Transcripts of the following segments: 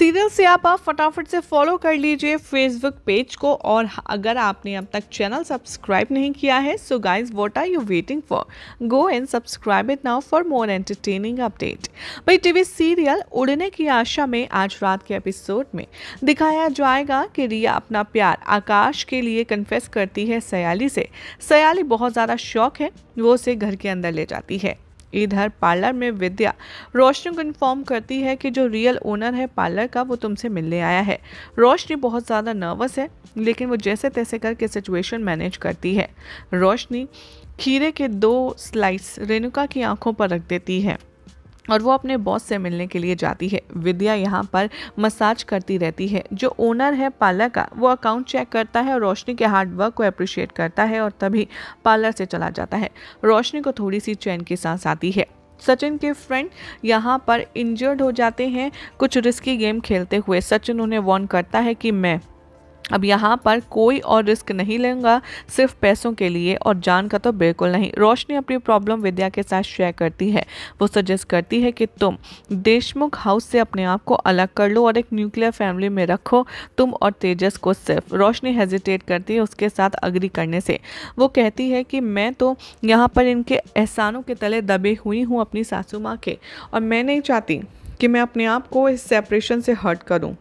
serial से आप आप फटाफट से फॉलो कर लीजिए फेसबुक पेज को और अगर आपने अब तक चैनल सब्सक्राइब नहीं किया है so guys what are you waiting for go and subscribe it now for more entertaining update भाई टीवी सीरियल उड़ने की आशा में आज रात के एपिसोड में दिखाया जाएगा कि रिया अपना प्यार आकाश के लिए कन्फेस करती है सयाली से सयाली बहुत ज़्यादा शौक है वो उसे घर के अंदर ले जाती है इधर पार्लर में विद्या रोशनी को इन्फॉर्म करती है कि जो रियल ओनर है पार्लर का वो तुमसे मिलने आया है रोशनी बहुत ज़्यादा नर्वस है लेकिन वो जैसे तैसे करके सिचुएशन मैनेज करती है रोशनी खीरे के दो स्लाइस रेणुका की आंखों पर रख देती है और वो अपने बॉस से मिलने के लिए जाती है विद्या यहाँ पर मसाज करती रहती है जो ओनर है पार्लर का वो अकाउंट चेक करता है और रोशनी के हार्डवर्क को अप्रिशिएट करता है और तभी पार्लर से चला जाता है रोशनी को थोड़ी सी चैन की सांस आती है सचिन के फ्रेंड यहाँ पर इंजर्ड हो जाते हैं कुछ रिस्की गेम खेलते हुए सचिन उन्हें वॉर्न करता है कि मैं अब यहाँ पर कोई और रिस्क नहीं लूँगा सिर्फ पैसों के लिए और जान का तो बिल्कुल नहीं रोशनी अपनी प्रॉब्लम विद्या के साथ शेयर करती है वो सजेस्ट करती है कि तुम देशमुख हाउस से अपने आप को अलग कर लो और एक न्यूक्लियर फैमिली में रखो तुम और तेजस को सिर्फ रोशनी हेजिटेट करती है उसके साथ अग्री करने से वो कहती है कि मैं तो यहाँ पर इनके एहसानों के तले दबे हुई हूँ अपनी सासू माँ के और मैं नहीं चाहती कि मैं अपने आप को इस सेपरेशन से हर्ट करूँ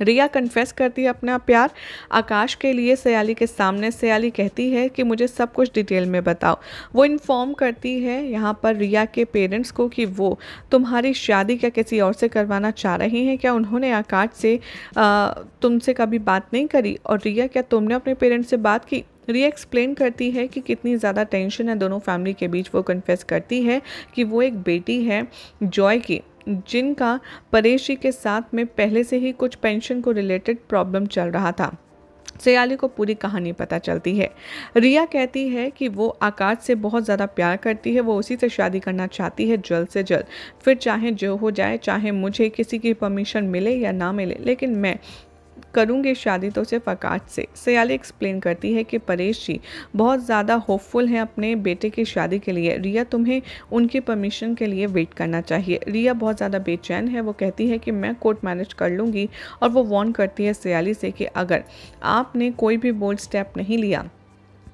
रिया कन्फेस करती है अपना प्यार आकाश के लिए सयाली के सामने सयाली कहती है कि मुझे सब कुछ डिटेल में बताओ वो इन्फॉर्म करती है यहाँ पर रिया के पेरेंट्स को कि वो तुम्हारी शादी क्या किसी और से करवाना चाह रही हैं क्या उन्होंने आकाश से तुमसे कभी बात नहीं करी और रिया क्या तुमने अपने पेरेंट्स से बात की रिया एक्सप्लेन करती है कि कितनी ज़्यादा टेंशन है दोनों फैमिली के बीच वो कन्फेस करती है कि वो एक बेटी है जॉय की जिनका परेश के साथ में पहले से ही कुछ पेंशन को रिलेटेड प्रॉब्लम चल रहा था सयाली को पूरी कहानी पता चलती है रिया कहती है कि वो आकाश से बहुत ज़्यादा प्यार करती है वो उसी से शादी करना चाहती है जल्द से जल्द फिर चाहे जो हो जाए चाहे मुझे किसी की परमिशन मिले या ना मिले लेकिन मैं करूंगे शादी तो सिर्फ आकाश से सयाली एक्सप्लेन करती है कि परेश जी बहुत ज़्यादा होपफुल हैं अपने बेटे की शादी के लिए रिया तुम्हें उनकी परमिशन के लिए वेट करना चाहिए रिया बहुत ज़्यादा बेचैन है वो कहती है कि मैं कोर्ट मैनेज कर लूँगी और वो वॉर्न करती है सयाली से कि अगर आपने कोई भी बोल्ड स्टेप नहीं लिया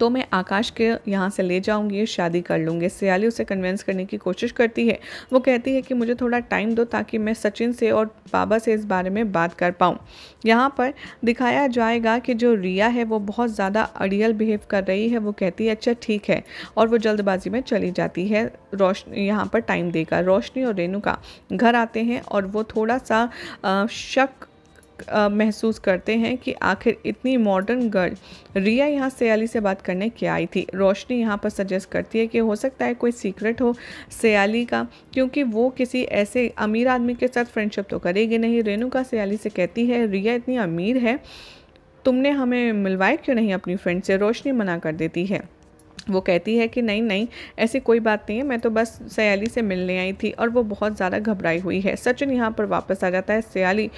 तो मैं आकाश के यहाँ से ले जाऊँगी शादी कर लूँगी सियाली उसे कन्वेंस करने की कोशिश करती है वो कहती है कि मुझे थोड़ा टाइम दो ताकि मैं सचिन से और बाबा से इस बारे में बात कर पाऊँ यहाँ पर दिखाया जाएगा कि जो रिया है वो बहुत ज़्यादा अड़ियल बिहेव कर रही है वो कहती है अच्छा ठीक है और वो जल्दबाजी में चली जाती है रोशनी यहाँ पर टाइम देकर रोशनी और का घर आते हैं और वो थोड़ा सा शक महसूस करते हैं कि आखिर इतनी मॉडर्न गर्ल रिया यहाँ सयाली से बात करने क्या आई थी रोशनी यहाँ पर सजेस्ट करती है कि हो सकता है कोई सीक्रेट हो सयाली का क्योंकि वो किसी ऐसे अमीर आदमी के साथ फ्रेंडशिप तो करेगी नहीं रेणुका सयाली से कहती है रिया इतनी अमीर है तुमने हमें मिलवाया क्यों नहीं अपनी फ्रेंड से रोशनी मना कर देती है वो कहती है कि नहीं नहीं ऐसी कोई बात नहीं है मैं तो बस सयाली से मिलने आई थी और वो बहुत ज़्यादा घबराई हुई है सचिन यहाँ पर वापस आ जाता है सयाली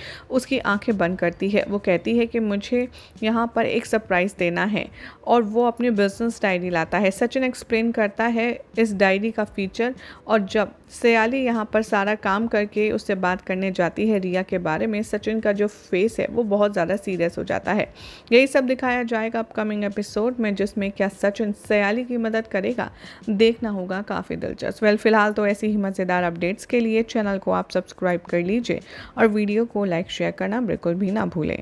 उसकी आंखें बंद करती है वो कहती है कि मुझे यहाँ पर एक सरप्राइज़ देना है और वो अपनी बिजनेस डायरी लाता है सचिन एक्सप्लेन करता है इस डायरी का फीचर और जब सयाली यहाँ पर सारा काम करके उससे बात करने जाती है रिया के बारे में सचिन का जो फेस है वो बहुत ज़्यादा सीरियस हो जाता है यही सब दिखाया जाएगा अपकमिंग एपिसोड में जिसमें क्या सचिन सयाली खुशहाली की मदद करेगा देखना होगा काफ़ी दिलचस्प वेल फिलहाल तो ऐसी ही मज़ेदार अपडेट्स के लिए चैनल को आप सब्सक्राइब कर लीजिए और वीडियो को लाइक शेयर करना बिल्कुल भी ना भूलें